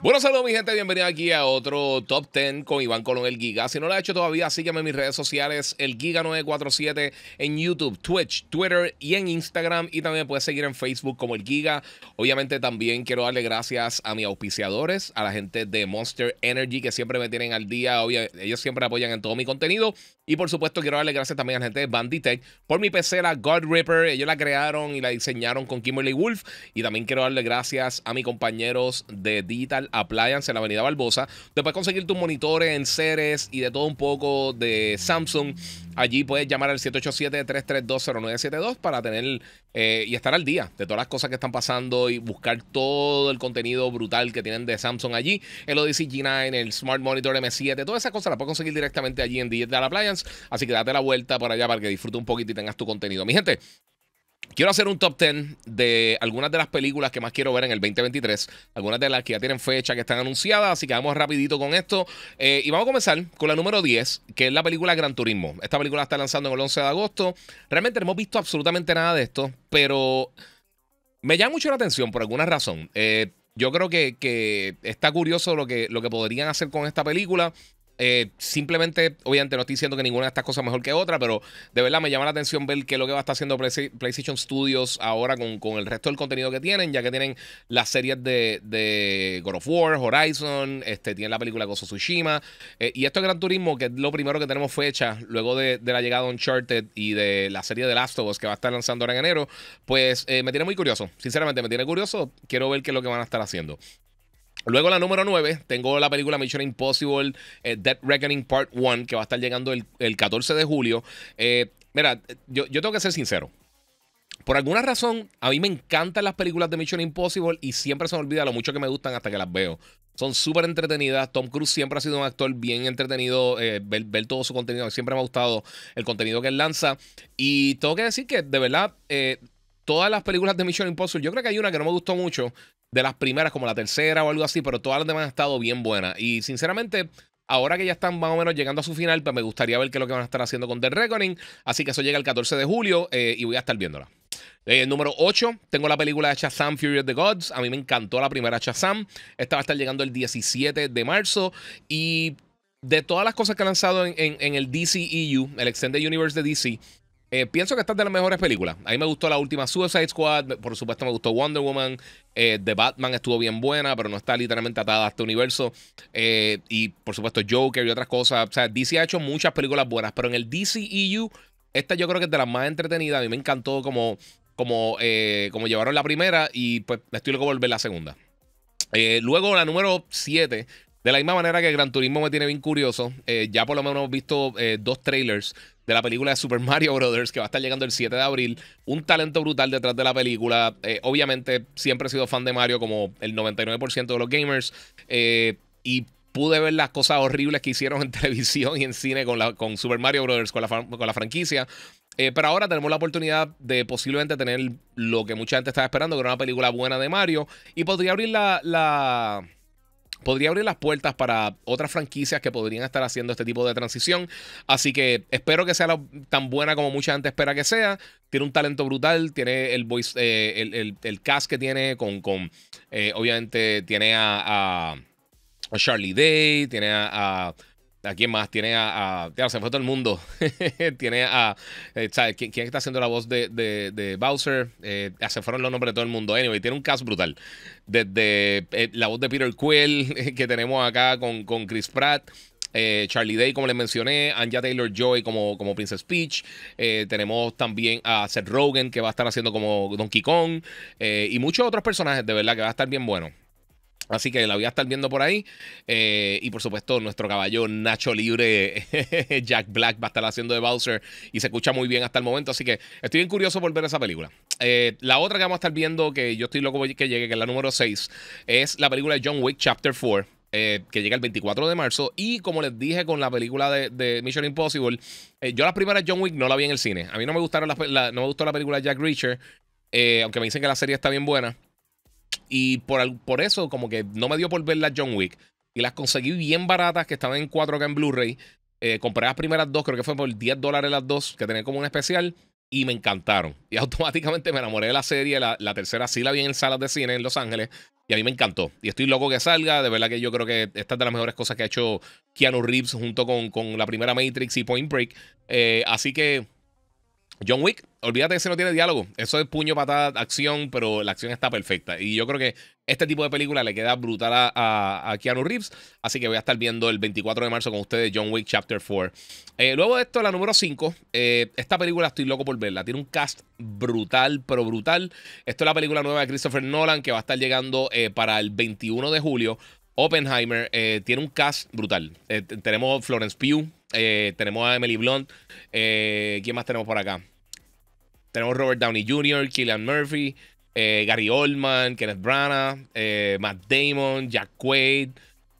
bueno, saludos mi gente, bienvenido aquí a otro Top 10 con Iván Colón el Giga. Si no lo ha hecho todavía, sígueme en mis redes sociales, el Giga947 en YouTube, Twitch, Twitter y en Instagram. Y también me puedes seguir en Facebook como el Giga. Obviamente también quiero darle gracias a mis auspiciadores, a la gente de Monster Energy que siempre me tienen al día. ellos siempre apoyan en todo mi contenido. Y por supuesto quiero darle gracias también a la gente de Banditech por mi PC, la God Ripper. Ellos la crearon y la diseñaron con Kimberly Wolf. Y también quiero darle gracias a mi compañeros de Digital Appliance en la Avenida Barbosa. Te puedes conseguir tus monitores en Ceres y de todo un poco de Samsung. Allí puedes llamar al 787-332-0972 para tener eh, y estar al día de todas las cosas que están pasando y buscar todo el contenido brutal que tienen de Samsung allí. El Odyssey G9, el Smart Monitor M7, todas esas cosas las puedes conseguir directamente allí en Digital Appliance. Así que date la vuelta para allá para que disfrutes un poquito y tengas tu contenido. Mi gente, Quiero hacer un top 10 de algunas de las películas que más quiero ver en el 2023. Algunas de las que ya tienen fecha, que están anunciadas. Así que vamos rapidito con esto. Eh, y vamos a comenzar con la número 10, que es la película Gran Turismo. Esta película está lanzando en el 11 de agosto. Realmente no hemos visto absolutamente nada de esto, pero me llama mucho la atención por alguna razón. Eh, yo creo que, que, está curioso lo que, lo que podrían hacer con esta película. Eh, simplemente, obviamente, no estoy diciendo que ninguna de estas cosas mejor que otra, pero de verdad me llama la atención ver qué es lo que va a estar haciendo PlayStation Studios ahora con, con el resto del contenido que tienen, ya que tienen las series de, God of War, Horizon, este, tienen la película Gozo Tsushima. Eh, y esto es Gran Turismo, que es lo primero que tenemos fecha, luego de, la llegada de Uncharted y de la serie de Last of Us que va a estar lanzando ahora en enero, pues eh, me tiene muy curioso. Sinceramente, me tiene curioso. Quiero ver qué es lo que van a estar haciendo. Luego la número 9, tengo la película Mission Impossible Death Dead Reckoning Part 1, que va a estar llegando el, 14 de julio. Eh, mira, yo, tengo que ser sincero. Por alguna razón, a mí me encantan las películas de Mission Impossible y siempre se me olvida lo mucho que me gustan hasta que las veo. Son súper entretenidas. Tom Cruise siempre ha sido un actor bien entretenido. Eh, ver, todo su contenido. Siempre me ha gustado el contenido que él lanza. Y tengo que decir que, de verdad, eh, todas las películas de Mission Impossible, yo creo que hay una que no me gustó mucho, de las primeras, como la tercera o algo así, pero todas las demás han estado bien buenas. Y sinceramente, ahora que ya están más o menos llegando a su final, pues me gustaría ver qué es lo que van a estar haciendo con The Reckoning. Así que eso llega el 14 de julio eh, y voy a estar viéndola. Eh, número 8, tengo la película de Shazam Fury of the Gods. A mí me encantó la primera Shazam. Esta va a estar llegando el 17 de marzo. Y de todas las cosas que han lanzado en, el DC el DCEU, el Extended Universe de DC, eh, pienso que esta es de las mejores películas. A mí me gustó la última Suicide Squad, por supuesto me gustó Wonder Woman, eh, The Batman estuvo bien buena, pero no está literalmente atada a este universo. Eh, y por supuesto Joker y otras cosas. O sea, DC ha hecho muchas películas buenas, pero en el DC EU esta yo creo que es de las más entretenidas. A mí me encantó como, como, como llevaron la primera y pues estoy loco volver la segunda. luego la número 7, de la misma manera que Gran Turismo me tiene bien curioso, ya por lo menos hemos visto dos trailers de la película de Super Mario Brothers, que va a estar llegando el 7 de abril. Un talento brutal detrás de la película. Eh, obviamente, siempre he sido fan de Mario, como el 99% de los gamers. Eh, y pude ver las cosas horribles que hicieron en televisión y en cine con, la, con Super Mario Brothers, con la, franquicia. Eh, pero ahora tenemos la oportunidad de posiblemente tener lo que mucha gente estaba esperando, que era una película buena de Mario. Y podría abrir la, la podría abrir las puertas para otras franquicias que podrían estar haciendo este tipo de transición. Así que espero que sea tan buena como mucha gente espera que sea. Tiene un talento brutal, tiene el voice, eh, el, cast que tiene con, con eh, obviamente tiene a, a, Charlie Day, tiene a ¿A quién más? Tiene a. a se fue todo el mundo. tiene a. Eh, ¿quién, está haciendo la voz de, Bowser? Eh, se fueron los nombres de todo el mundo. Anyway, tiene un cast brutal. Desde eh, la voz de Peter Quill, que tenemos acá con, Chris Pratt. Charlie Day, como les mencioné, Anja Taylor Joy como, como Princess Peach. tenemos también a Seth Rogen, que va a estar haciendo como Donkey Kong. y muchos otros personajes, de verdad, que va a estar bien bueno. Así que la voy a estar viendo por ahí. Eh, y por supuesto, nuestro caballo Nacho Libre, Jack Black, va a estar haciendo de Bowser. Y se escucha muy bien hasta el momento. Así que estoy bien curioso por ver esa película. Eh, la otra que vamos a estar viendo, que yo estoy loco que llegue, que es la número 6, es la película de John Wick Chapter 4. Eh, que llega el 24 de marzo. Y como les dije con la película de, Mission Impossible, yo las primeras John Wick no la vi en el cine. A mí no me gustaron no me gustó la película de Jack Reacher. aunque me dicen que la serie está bien buena. Y por, por eso, como que no me dio por ver la John Wick. Y las conseguí bien baratas, que estaban en 4K en Blu-ray. Eh, compré las primeras dos, creo que fue por 10 dólares las dos, que tenía como un especial. Y me encantaron. Y automáticamente me enamoré de la serie. La, tercera sí la vi en salas de cine en Los Ángeles. Y a mí me encantó. Y estoy loco que salga. De verdad que yo creo que esta es de las mejores cosas que ha hecho Keanu Reeves junto con, con la primera Matrix y Point Break. Eh, así que John Wick, olvídate que ese no tiene diálogo. Eso es puño, patada, acción, pero la acción está perfecta. Y yo creo que este tipo de película le queda brutal a, Keanu Reeves. Así que voy a estar viendo el 24 de marzo con ustedes John Wick Chapter 4. Eh, luego de esto, la número 5. Eh, esta película estoy loco por verla. Tiene un cast brutal, pero brutal. Esto es la película nueva de Christopher Nolan que va a estar llegando eh, para el 21 de julio. Oppenheimer eh, tiene un cast brutal. Eh, tenemos Florence Pugh, eh, tenemos a Emily Blunt, ¿quién más tenemos por acá? Tenemos Robert Downey Jr., Killian Murphy, Gary Oldman, Kenneth Branagh, Matt Damon, Jack Quaid.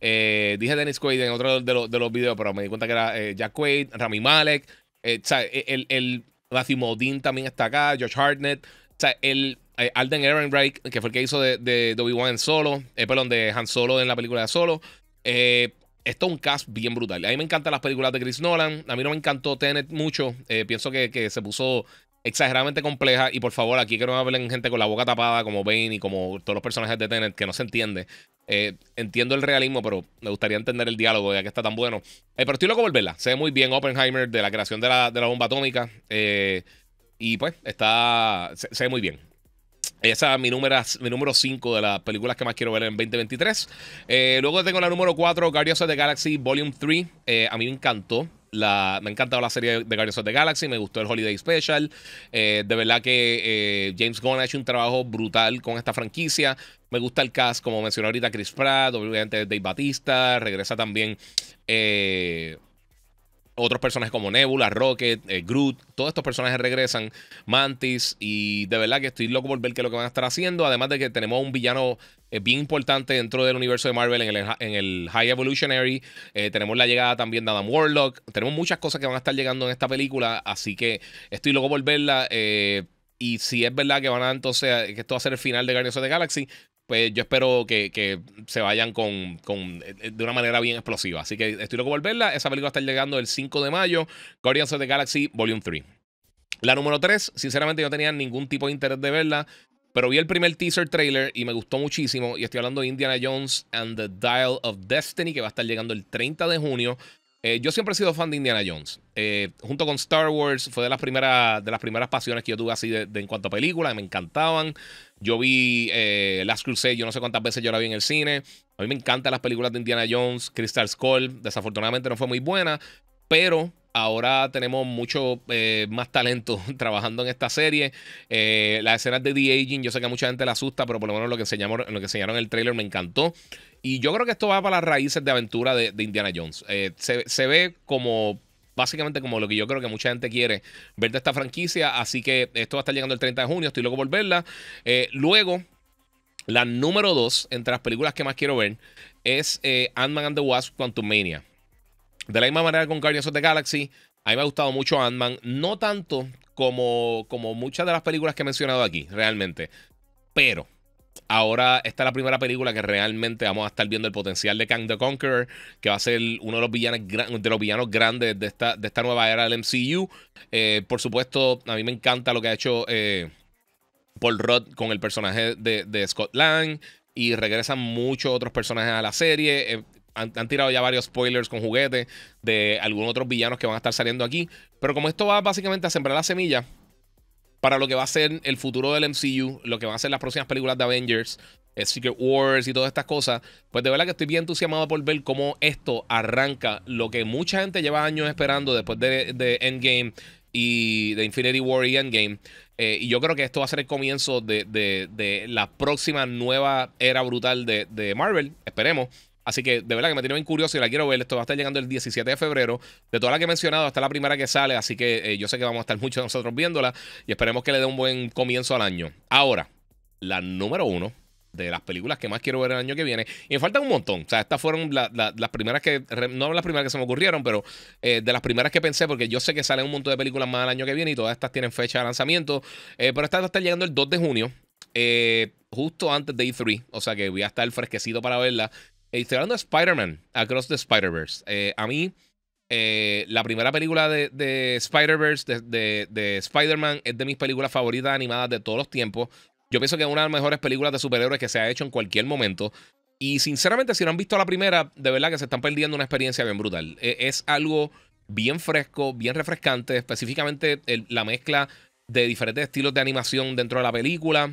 dije Dennis Quaid en otro de, los, de videos, pero me di cuenta que era Jack Quaid, Rami Malek. O el, el Matthew también está acá, George Hartnett. O sea, el, eh, Alden Ehrenreich, que fue el que hizo de, de, Obi-Wan en Solo, eh, perdón, de Han Solo en la película de Solo. Eh, esto es un cast bien brutal. A mí me encantan las películas de Chris Nolan. A mí no me encantó Tenet mucho. pienso que, se puso exageradamente compleja. Y por favor, aquí que no hablen gente con la boca tapada, como Bane y como todos los personajes de Tenet, que no se entiende. entiendo el realismo, pero me gustaría entender el diálogo, ya que está tan bueno. pero estoy loco por verla. Se ve muy bien Oppenheimer de la creación de la, bomba atómica. y pues, está. se ve muy bien. Esa es mi número 5 mi número de las películas que más quiero ver en 2023. Eh, luego tengo la número 4, Guardians of the Galaxy Volume 3. Eh, a mí me encantó. La, me ha encantado la serie de Guardians of the Galaxy, me gustó el Holiday Special. Eh, de verdad que James Gunn ha hecho un trabajo brutal con esta franquicia. Me gusta el cast, como mencionó ahorita, Chris Pratt, obviamente Dave Batista, regresa también otros personajes como Nebula, Rocket, eh, Groot, todos estos personajes regresan, Mantis, y de verdad que estoy loco por ver qué es lo que van a estar haciendo, además de que tenemos un villano eh, bien importante dentro del universo de Marvel en el, High Evolutionary, eh, tenemos la llegada también de Adam Warlock, tenemos muchas cosas que van a estar llegando en esta película, así que estoy loco por verla. y si es verdad que van a entonces, que esto va a ser el final de Guardians of the Galaxy, pues yo espero que, se vayan con, eh, eh, de una manera bien explosiva. Así que estoy loco por verla. Esa película va a estar llegando el 5 de mayo. Guardians of the Galaxy Volume 3. La número 3, sinceramente yo no tenía ningún tipo de interés de verla. Pero vi el primer teaser trailer y me gustó muchísimo. Y estoy hablando de Indiana Jones and the Dial of Destiny, que va a estar llegando el 30 de junio. Eh, yo siempre he sido fan de Indiana Jones. Eh, junto con Star Wars fue de las primeras, de las primeras pasiones que yo tuve así de, en cuanto a películas. Me encantaban. Yo vi Las eh, Last Crusade, yo no sé cuántas veces yo la vi en el cine. A mí me encantan las películas de Indiana Jones. Crystal Skull, desafortunadamente no fue muy buena. Pero ahora tenemos mucho más talento trabajando en esta serie. las escenas de The Aging, yo sé que a mucha gente le asusta, pero por lo menos lo que, lo que enseñaron en el trailer me encantó. Y yo creo que esto va para las raíces de aventura de, Indiana Jones. Eh, se, ve como básicamente como lo que yo creo que mucha gente quiere ver de esta franquicia. Así que esto va a estar llegando el 30 de junio. Estoy loco por verla. Eh, luego, la número dos entre las películas que más quiero ver es eh, Ant-Man and the Wasp Quantum Mania. De la misma manera con Guardians of the Galaxy, a mí me ha gustado mucho Ant-Man. No tanto como, como muchas de las películas que he mencionado aquí, realmente. Pero Ahora, esta es la primera película que realmente vamos a estar viendo el potencial de Kang the Conqueror, que va a ser uno de los villanos, de los villanos grandes de esta, de esta nueva era del MCU. Eh, por supuesto, a mí me encanta lo que ha hecho eh, Paul Rudd con el personaje de, Scott Lang y regresan muchos otros personajes a la serie. Eh, han, han, tirado ya varios spoilers con juguetes de algunos otros villanos que van a estar saliendo aquí. Pero como esto va básicamente a sembrar la semilla para lo que va a ser el futuro del MCU, lo que van a ser las próximas películas de Avengers, eh, Secret Wars y todas estas cosas, pues de verdad que estoy bien entusiasmado por ver cómo esto arranca lo que mucha gente lleva años esperando después de, de Endgame y de Infinity War y Endgame. Eh, y yo creo que esto va a ser el comienzo de, la próxima nueva era brutal de, de Marvel, esperemos. Así que de verdad que me tiene bien curioso y la quiero ver. Esto va a estar llegando el 17 de febrero. De todas las que he mencionado, hasta la primera que sale. Así que eh, yo sé que vamos a estar muchos de nosotros viéndola y esperemos que le dé un buen comienzo al año. Ahora, la número uno de las películas que más quiero ver el año que viene. Y me faltan un montón. O sea, estas fueron las primeras que, no las primeras que se me ocurrieron, pero eh, de las primeras que pensé, porque yo sé que salen un montón de películas más el año que viene y todas estas tienen fecha de lanzamiento. Eh, pero esta va a estar llegando el 2 de junio, justo antes de E3. O sea que voy a estar fresquecito para verla estoy hablando de Spider-Man, Across the Spider-Verse. Eh, a mí, eh, la primera película de, Spider-Verse, de, Spider-Man, es de mis películas favoritas animadas de todos los tiempos. Yo pienso que es una de las mejores películas de superhéroes que se ha hecho en cualquier momento. Y sinceramente, si no han visto la primera, de verdad que se están perdiendo una experiencia bien brutal. E, es algo bien fresco, bien refrescante, específicamente la mezcla de diferentes estilos de animación dentro de la película.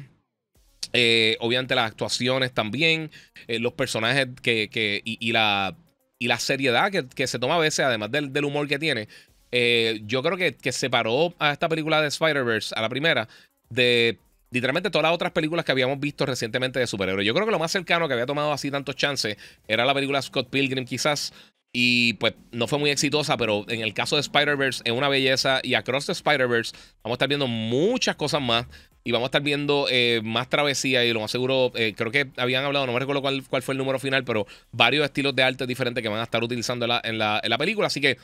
Eh, obviamente las actuaciones también, eh, los personajes que, y, la, la seriedad que, se toma a veces, además del, humor que tiene. Eh, yo creo que, que, separó a esta película de Spider-Verse, a la primera, de literalmente todas las otras películas que habíamos visto recientemente de superhéroes. Yo creo que lo más cercano que había tomado así tantos chances era la película Scott Pilgrim, quizás, y pues no fue muy exitosa, pero en el caso de Spider-Verse, es una belleza. Y Across the Spider-Verse, vamos a estar viendo muchas cosas más. Y vamos a estar viendo eh, más travesía. Y lo más seguro, eh, creo que habían hablado, no me recuerdo cuál, fue el número final, pero varios estilos de arte diferentes que van a estar utilizando en la, película. Así que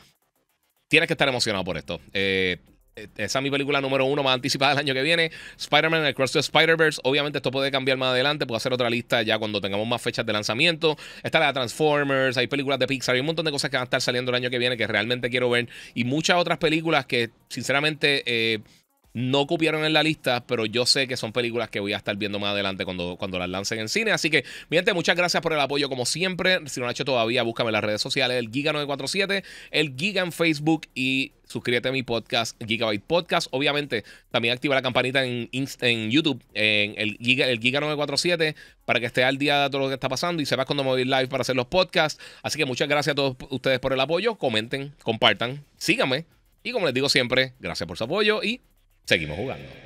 tienes que estar emocionado por esto. Eh, este, esa es mi película número uno más anticipada del año que viene. Spider-Man Across the Spider-Verse. Obviamente esto puede cambiar más adelante. Puedo hacer otra lista ya cuando tengamos más fechas de lanzamiento. Está la Transformers, hay películas de Pixar, hay un montón de cosas que van a estar saliendo el año que viene que realmente quiero ver. Y muchas otras películas que sinceramente eh, no copiaron en la lista, pero yo sé que son películas que voy a estar viendo más adelante cuando, cuando las lancen en cine. Así que, mi muchas gracias por el apoyo, como siempre. Si no lo han hecho todavía, búscame en las redes sociales, el Giga947, el Giga en Facebook y suscríbete a mi podcast, Gigabyte Podcast. Obviamente, también activa la campanita en, en YouTube, en el Giga, el Giga 947, para que esté al día de todo lo que está pasando y sepas cuando me voy live para hacer los podcasts. Así que muchas gracias a todos ustedes por el apoyo. Comenten, compartan, síganme. Y como les digo siempre, gracias por su apoyo y 我们好续